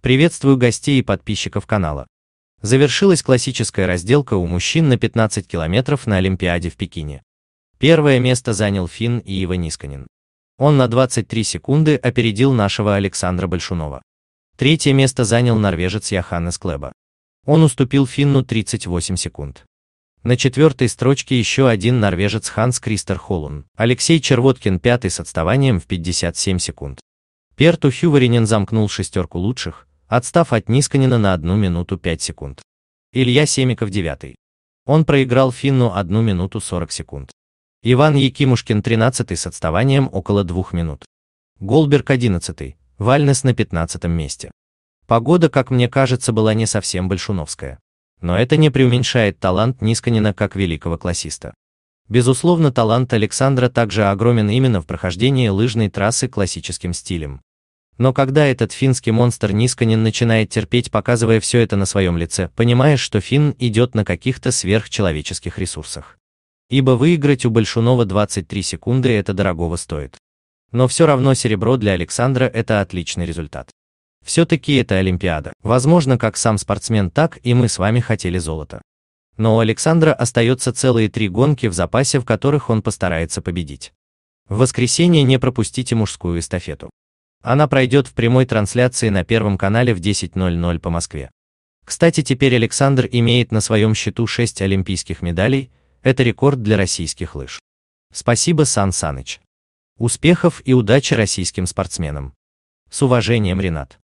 Приветствую гостей и подписчиков канала. Завершилась классическая разделка у мужчин на 15 километров на Олимпиаде в Пекине. Первое место занял финн Ива Нисканин. Он на 23 секунды опередил нашего Александра Большунова. Третье место занял норвежец Яханнес Клеба. Он уступил финну 38 секунд. На четвертой строчке еще один норвежец Ханс Кристер Холун, Алексей Червоткин пятый с отставанием в 57 секунд. Перту Хюваринин замкнул шестерку лучших, отстав от Нисканина на 1 минуту 5 секунд. Илья Семиков 9. Он проиграл Финну 1 минуту 40 секунд. Иван Якимушкин 13 с отставанием около 2 минут. Голберг 11, Вальнес на 15 месте. Погода, как мне кажется, была не совсем большуновская. Но это не преуменьшает талант Нисканина как великого классиста. Безусловно, талант Александра также огромен именно в прохождении лыжной трассы классическим стилем, но когда этот финский монстр Нисканин начинает терпеть, показывая все это на своем лице, понимаешь, что Финн идет на каких-то сверхчеловеческих ресурсах. Ибо выиграть у Большунова 23 секунды это дорогого стоит. Но все равно серебро для Александра это отличный результат. Все-таки это Олимпиада. Возможно, как сам спортсмен, так и мы с вами хотели золото. Но у Александра остается целые три гонки в запасе, в которых он постарается победить. В воскресенье не пропустите мужскую эстафету. Она пройдет в прямой трансляции на Первом канале в 10.00 по Москве. Кстати, теперь Александр имеет на своем счету 6 олимпийских медалей, это рекорд для российских лыж. Спасибо, Сан Саныч. Успехов и удачи российским спортсменам. С уважением, Ренат.